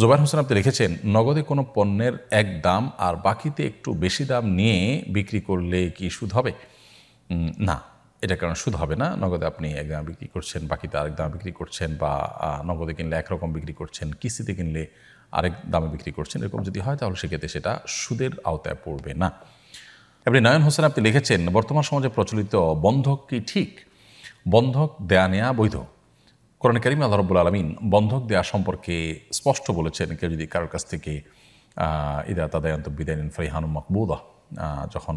জোবাইর হোসেন আপনি লিখেছেন নগদে কোনো পণ্যের এক দাম আর বাকিতে একটু বেশি দাম নিয়ে বিক্রি করলে কি সুদ হবে না এটা কারণ সুদ হবে না নগদে আপনি এক দাম বিক্রি করছেন বাকিতে আরেক দাম বিক্রি করছেন বা নগদে কিনলে একরকম বিক্রি করছেন কিস্তিতে কিনলে আরেক দামে বিক্রি করছেন এরকম যদি হয় তাহলে সেক্ষেত্রে সেটা সুদের আওতায় পড়বে না এবারে নয়ন হোসেন আপনি লিখেছেন বর্তমান সমাজে প্রচলিত বন্ধক কি ঠিক বন্ধক দেয়া নেয়া বৈধ কোরআন করিম আল্লাহ রব্বুল আলমিন বন্ধক দেওয়া সম্পর্কে স্পষ্ট বলেছেন কেউ যদি কারোর কাছ থেকে ইদা তাদায়ন্ত বিদায়ন ফাইহানু মকবুদা যখন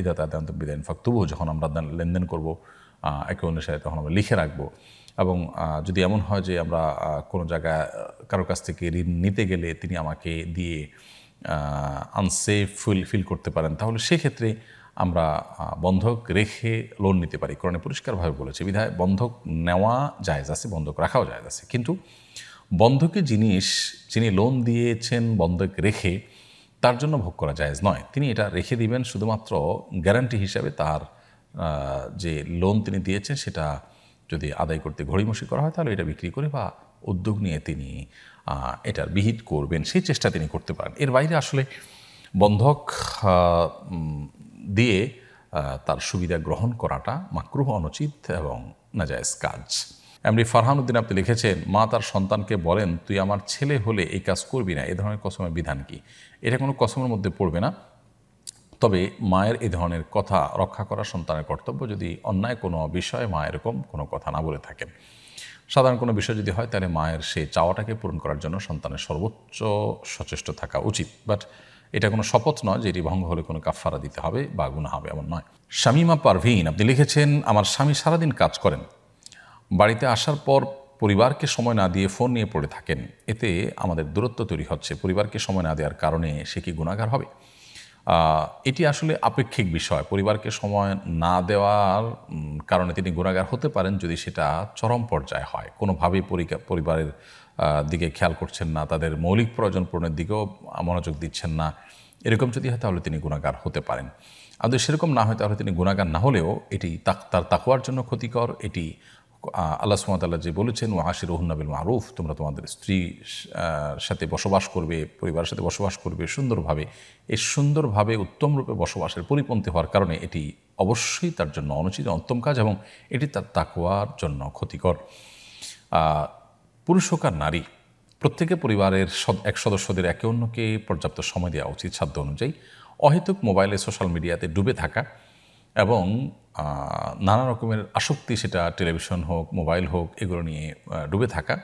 ইদা তাদায়ন্ত বিদায়ন ফাক্তুবু যখন আমরা লেনদেন করব একে অন্যের সাথে তখন আমরা লিখে রাখবো এবং যদি এমন হয় যে আমরা কোনো জায়গায় কারোর কাছ থেকে ঋণ নিতে গেলে তিনি আমাকে দিয়ে আনসেফ ফিল ফিল করতে পারেন তাহলে সেক্ষেত্রে আমরা বন্ধক রেখে লোন নিতে পারি কোরআনে পরিষ্কারভাবে বলেছে বিধায় বন্ধক নেওয়া জায়জ আছে বন্ধক রাখাও জায়জ আছে কিন্তু বন্ধকে জিনিস যিনি লোন দিয়েছেন বন্ধক রেখে তার জন্য ভোগ করা জায়জ নয় তিনি এটা রেখে দিবেন শুধুমাত্র গ্যারান্টি হিসাবে তার যে লোন তিনি দিয়েছেন সেটা যদি আদায় করতে ঘড়িমসি করা হয় তাহলে এটা বিক্রি করে বা উদ্যোগ নিয়ে তিনি এটার বিহিত করবেন সেই চেষ্টা তিনি করতে পারেন এর বাইরে আসলে বন্ধক দিয়ে তার সুবিধা গ্রহণ করাটা মাকরুহ অনুচিত এবং নাজায়জ কাজ এমনি ফারহানুদ্দিন আপনি লিখেছেন মা তার সন্তানকে বলেন তুই আমার ছেলে হলে এই কাজ করবি না এ ধরনের কসমের বিধান কি এটা কোনো কসমের মধ্যে পড়বে না তবে মায়ের এ ধরনের কথা রক্ষা করা সন্তানের কর্তব্য যদি অন্যায় কোনো বিষয়ে মা এরকম কোনো কথা না বলে থাকেন সাধারণ কোনো বিষয় যদি হয় তাহলে মায়ের সেই চাওয়াটাকে পূরণ করার জন্য সন্তানের সর্বোচ্চ সচেষ্ট থাকা উচিত বাট এটা কোনো শপথ নয় যে এটি ভঙ্গ হলে কোনো কাফারা দিতে হবে বা গুণা হবে এমন নয় শামিমা পারভিন আপনি লিখেছেন আমার স্বামী সারাদিন কাজ করেন বাড়িতে আসার পর পরিবারকে সময় না দিয়ে ফোন নিয়ে পড়ে থাকেন এতে আমাদের দূরত্ব তৈরি হচ্ছে পরিবারকে সময় না দেওয়ার কারণে সে কি গুণাগার হবে এটি আসলে আপেক্ষিক বিষয় পরিবারকে সময় না দেওয়ার কারণে তিনি গুণাগার হতে পারেন যদি সেটা চরম পর্যায়ে হয় কোনোভাবেই পরিবারের দিকে খেয়াল করছেন না তাদের মৌলিক প্রয়োজন পূরণের দিকেও মনোযোগ দিচ্ছেন না এরকম যদি হয় তাহলে তিনি গুণাগার হতে পারেন আর সেরকম না হয় তাহলে তিনি গুণাগার না হলেও এটি তার তাকুয়ার জন্য ক্ষতিকর এটি আল্লাহ সুমতাল্লাহ যে বলেছেন ও আশির রহুন্নাবিল মারুফ তোমরা তোমাদের স্ত্রী সাথে বসবাস করবে পরিবারের সাথে বসবাস করবে সুন্দরভাবে এই সুন্দরভাবে উত্তমরূপে বসবাসের পরিপন্থী হওয়ার কারণে এটি অবশ্যই তার জন্য অনুচিত অন্তম কাজ এবং এটি তার তাকুয়ার জন্য ক্ষতিকর পুরুষ হোক আর নারী প্রত্যেকে পরিবারের এক সদস্যদের একে অন্যকে পর্যাপ্ত সময় দেওয়া উচিত সাধ্য অনুযায়ী অহেতুক মোবাইলে সোশ্যাল মিডিয়াতে ডুবে থাকা এবং নানা রকমের আসক্তি সেটা টেলিভিশন হোক মোবাইল হোক এগুলো নিয়ে ডুবে থাকা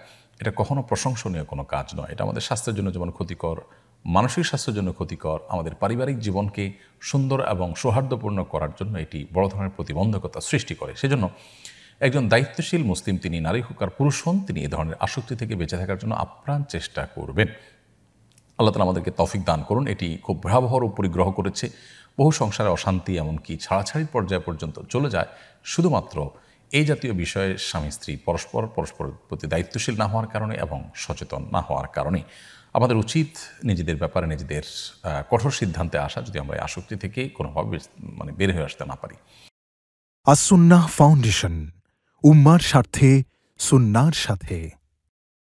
এটা কখনো প্রশংসনীয় কোনো কাজ নয় এটা আমাদের স্বাস্থ্যের জন্য যেমন ক্ষতিকর মানসিক স্বাস্থ্যের জন্য ক্ষতিকর আমাদের পারিবারিক জীবনকে সুন্দর এবং সৌহার্দ্যপূর্ণ করার জন্য এটি বড় ধরনের প্রতিবন্ধকতা সৃষ্টি করে সেজন্য একজন দায়িত্বশীল মুসলিম তিনি নারী হোক আর পুরুষ হন তিনি এ ধরনের আসক্তি থেকে বেঁচে থাকার জন্য আপ্রাণ চেষ্টা করবেন আল্লাহ তালা আমাদেরকে তফিক দান করুন এটি খুব ভয়াবহর পরিগ্রহ করেছে বহু সংসারে অশান্তি এমনকি ছাড়াছাড়ির পর্যায় পর্যন্ত চলে যায় শুধুমাত্র এই জাতীয় বিষয়ে স্বামী স্ত্রী পরস্পর পরস্পরের প্রতি দায়িত্বশীল না হওয়ার কারণে এবং সচেতন না হওয়ার কারণে আমাদের উচিত নিজেদের ব্যাপারে নিজেদের কঠোর সিদ্ধান্তে আসা যদি আমরা আসক্তি থেকে কোনোভাবে মানে বের হয়ে আসতে না পারি আসুন্না ফাউন্ডেশন উম্মার স্বার্থে সুন্নার সাথে